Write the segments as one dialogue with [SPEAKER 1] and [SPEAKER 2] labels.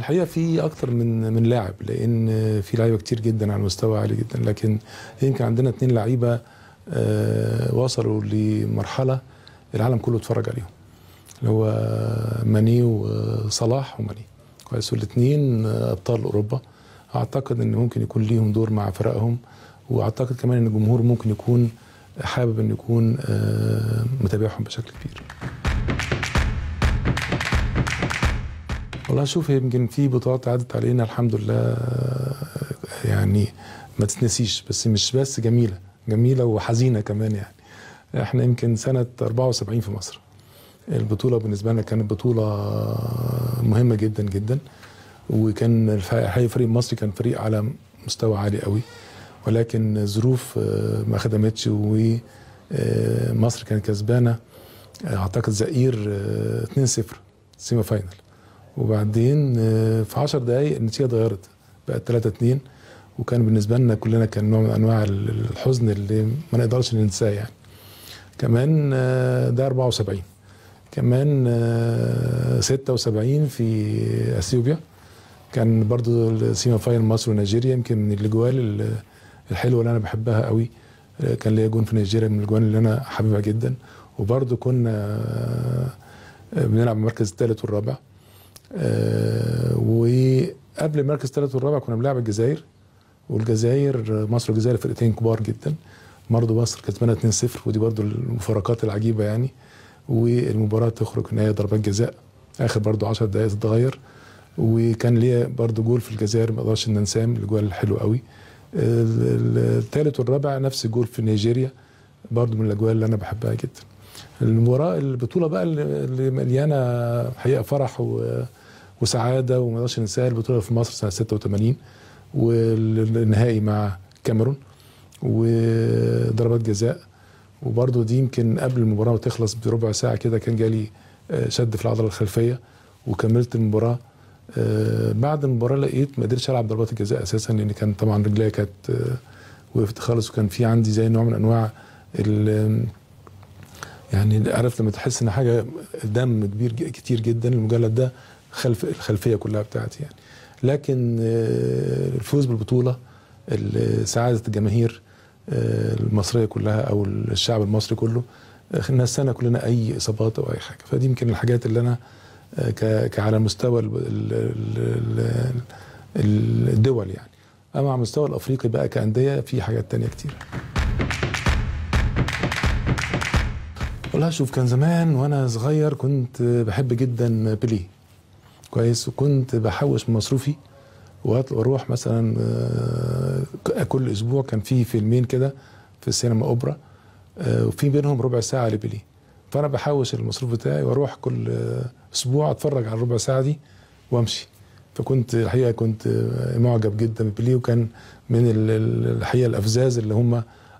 [SPEAKER 1] الحقيقه في اكتر من من لاعب لان في لعيبه كتير جدا على مستوى عالي جدا لكن يمكن عندنا اثنين لعيبه آه، وصلوا لمرحله العالم كله اتفرج عليهم اللي هو ماني وصلاح وماني كويس والاثنين آه، ابطال اوروبا اعتقد ان ممكن يكون ليهم دور مع فرقهم واعتقد كمان ان الجمهور ممكن يكون حابب ان يكون آه، متابعهم بشكل كبير والله شوف يمكن في بطولات عدت علينا الحمد لله يعني ما تتنسيش بس مش بس جميله جميله وحزينه كمان يعني احنا يمكن سنه 74 في مصر البطوله بالنسبه لنا كانت بطوله مهمه جدا جدا وكان الحقيقه فريق مصري كان فريق على مستوى عالي قوي ولكن الظروف آه، ما خدمتش ومصر آه، كانت كسبانه آه، اعتقد زئير 2-0 سيما فاينل وبعدين آه، في 10 دقايق النتيجه اتغيرت بقت 3 2 وكان بالنسبه لنا كلنا كان نوع من انواع الحزن اللي ما نقدرش ننساه يعني كمان آه، ده 74 كمان 76 آه، في اثيوبيا كان برضو السيما فاينل مصر ونيجيريا يمكن من الاجوال الحلوه اللي انا بحبها قوي كان ليا جون في نيجيريا من الاجوال اللي انا حاببها جدا وبرضو كنا بنلعب المركز الثالث والرابع آه، وقبل المركز الثالث والرابع كنا بنلعب الجزائر والجزائر مصر والجزائر فرقتين كبار جدا برضه مصر كسبانه 2-0 ودي برضه المفارقات العجيبه يعني والمباراه تخرج في النهايه ضربات جزاء اخر برضه 10 دقائق تتغير وكان ليا برضه جول في الجزائر ما اقدرش ان انساه من الاجوال الحلو قوي الثالث والرابع نفس الجول في نيجيريا برضه من الاجوال اللي انا بحبها جدا المباراه البطوله بقى اللي مليانه حقيقه فرح و وسعاده وما نقدرش ننساها البطوله في مصر سنه 86 والنهائي مع كاميرون وضربات جزاء وبرده دي يمكن قبل المباراه وتخلص بربع ساعه كده كان جالي آه، شد في العضله الخلفيه وكملت المباراه آه، بعد المباراه لقيت ما قدرتش العب ضربات الجزاء اساسا لان كان طبعا رجليا كانت آه، وقفت خالص وكان في عندي زي نوع من انواع يعني عرفت لما تحس ان حاجه دم كبير كتير جدا المجلد ده خلف الخلفيه كلها بتاعتي يعني لكن آه، الفوز بالبطوله سعاده الجماهير آه، المصريه كلها او الشعب المصري كله نسانا آه، كلنا اي اصابات او اي حاجه فدي يمكن الحاجات اللي انا كعلى مستوى الدول يعني اما على مستوى الافريقي بقى كانديه في حاجات تانية كتير والله شوف كان زمان وانا صغير كنت بحب جدا بيليه كويس وكنت بحوش مصروفي واروح مثلا آه، كل اسبوع كان في فيلمين كده في السينما اوبرا آه، وفي بينهم ربع ساعه لبلي فانا بحوش المصروف بتاعي واروح كل اسبوع اتفرج على الربع ساعه دي وامشي فكنت الحقيقه كنت معجب جدا ببلي وكان من الحقيقه الافزاز اللي هم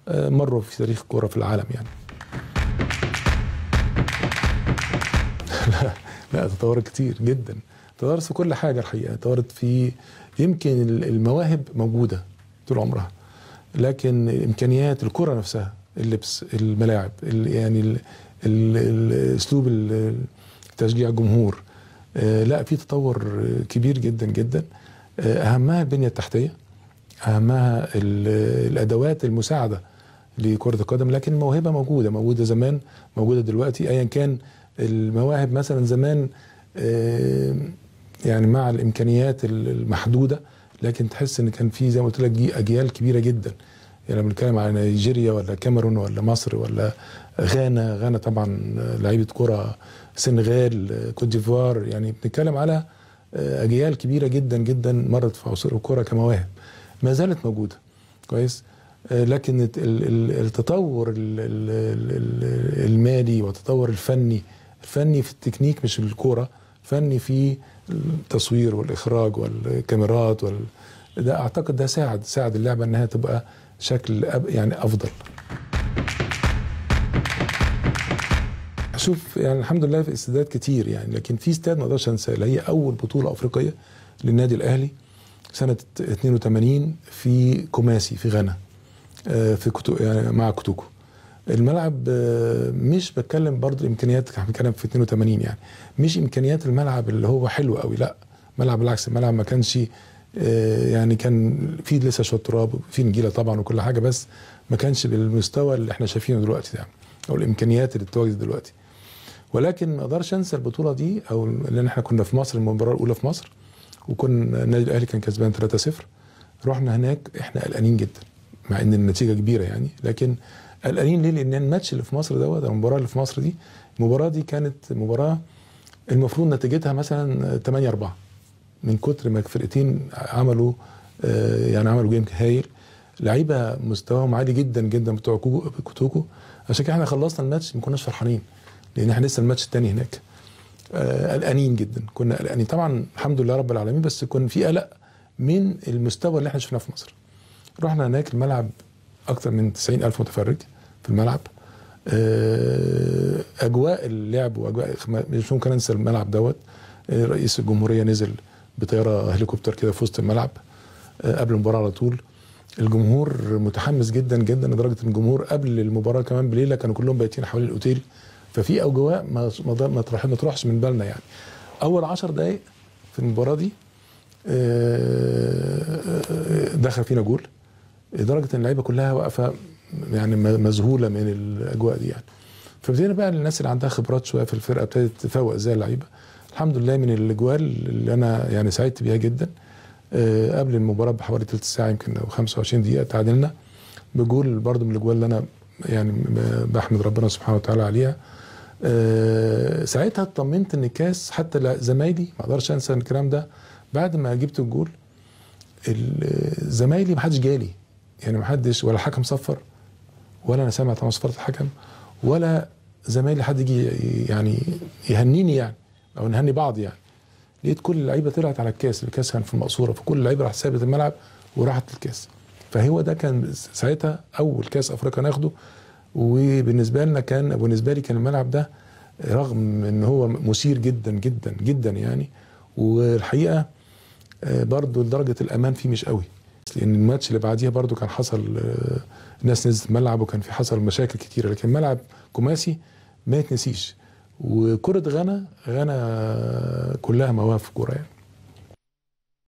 [SPEAKER 1] آه، مروا في تاريخ الكوره في العالم يعني لا تطورت كتير جدا تطورت في كل حاجه الحقيقه تطورت في يمكن المواهب موجوده طول عمرها لكن الامكانيات الكره نفسها اللبس الملاعب يعني اسلوب تشجيع الجمهور آه، لا في تطور كبير جدا جدا آه، اهمها البنيه التحتيه اهمها الادوات المساعده لكره القدم لكن الموهبه موجوده موجوده زمان موجوده دلوقتي ايا كان المواهب مثلا زمان آه، يعني مع الامكانيات المحدوده لكن تحس ان كان في زي ما قلت لك دي اجيال كبيره جدا يعني لما بنتكلم على نيجيريا ولا كاميرون ولا مصر ولا غانا غانا طبعا لعيبه كره سنغال كوت ديفوار يعني بنتكلم على آه، اجيال كبيره جدا جدا مرت في عصور الكره كمواهب ما زالت موجوده كويس آه، لكن التطور المالي والتطور الفني فني في التكنيك مش الكوره فني في التصوير والاخراج والكاميرات وال... ده اعتقد ده ساعد ساعد اللعبه انها تبقى شكل أب... يعني افضل شوف يعني الحمد لله في استادات كتير يعني لكن في استاد ما اقدرش انساه اللي هي اول بطوله افريقيه للنادي الاهلي سنه 82 في كوماسي في غانا آه، في كتو يعني مع كتوكو الملعب آه، مش بتكلم برضه امكانيات بنتكلم في 82 يعني مش امكانيات الملعب اللي هو حلو قوي لا ملعب بالعكس الملعب ما كانش آه، يعني كان في لسه شويه تراب في نجيله طبعا وكل حاجه بس ما كانش بالمستوى اللي احنا شايفينه دلوقتي ده او الامكانيات اللي بتواجد دلوقتي ولكن ما اقدرش انسى البطوله دي او لان احنا كنا في مصر المباراه الاولى في مصر وكنا النادي الاهلي كان كسبان 3-0 رحنا هناك احنا قلقانين جدا مع ان النتيجه كبيره يعني لكن قلقانين ليه؟ لان الماتش اللي في مصر دوت المباراه اللي في مصر دي المباراه دي كانت مباراه المفروض نتيجتها مثلا 8 4 من كتر ما الفرقتين عملوا آه، يعني عملوا جيم هايل لعيبه مستواهم عالي جدا جدا بتوع كوتوكو عشان كده احنا خلصنا الماتش ما كناش فرحانين لان احنا لسه الماتش الثاني هناك آه، قلقانين جدا كنا قلقانين طبعا الحمد لله رب العالمين بس كان في قلق من المستوى اللي احنا شفناه في مصر رحنا هناك الملعب اكثر من 90 الف متفرج في الملعب آه، اجواء اللعب واجواء مش ممكن انسى الملعب دوت آه، رئيس الجمهوريه نزل بطياره هليكوبتر كده في وسط الملعب آه، قبل المباراه على طول الجمهور متحمس جدا جدا لدرجه ان الجمهور قبل المباراه كمان بليله كانوا كلهم بايتين حوالين الاوتيل ففي اجواء ما ما ما تروحش من بالنا يعني اول 10 دقائق في المباراه دي دخل فينا جول لدرجه ان اللعيبه كلها واقفه يعني مذهوله من الاجواء دي يعني فابتدينا بقى الناس اللي عندها خبرات شويه في الفرقه ابتدت تفوق زي اللعيبه الحمد لله من الاجوال اللي انا يعني سعدت بيها جدا آه، قبل المباراه بحوالي ثلث ساعه يمكن او 25 دقيقه تعادلنا بجول برضو من الاجوال اللي انا يعني بحمد ربنا سبحانه وتعالى عليها آه، ساعتها اطمنت ان الكاس حتى زمايلي ما اقدرش انسى الكلام ده بعد ما جبت الجول آه، زمايلي ما حدش جالي يعني ما حدش ولا الحكم صفر ولا انا سامع صفرة الحكم ولا زمايلي حد يجي يعني يهنيني يعني او نهني بعض يعني لقيت كل اللعيبه طلعت على الكاس الكاس كان في المقصوره فكل اللعيبه راحت سابت الملعب وراحت الكاس فهو ده كان ساعتها اول كاس افريقيا ناخده وبالنسبه لنا كان بالنسبه لي كان الملعب ده رغم ان هو مثير جدا جدا جدا يعني والحقيقه آه، برضه درجه الامان فيه مش قوي لان الماتش اللي بعديها برضو كان حصل آه، الناس نزلت الملعب وكان في حصل مشاكل كتيره لكن ملعب كوماسي ما يتنسيش وكره غانا غانا كلها مواهب في الكوره يعني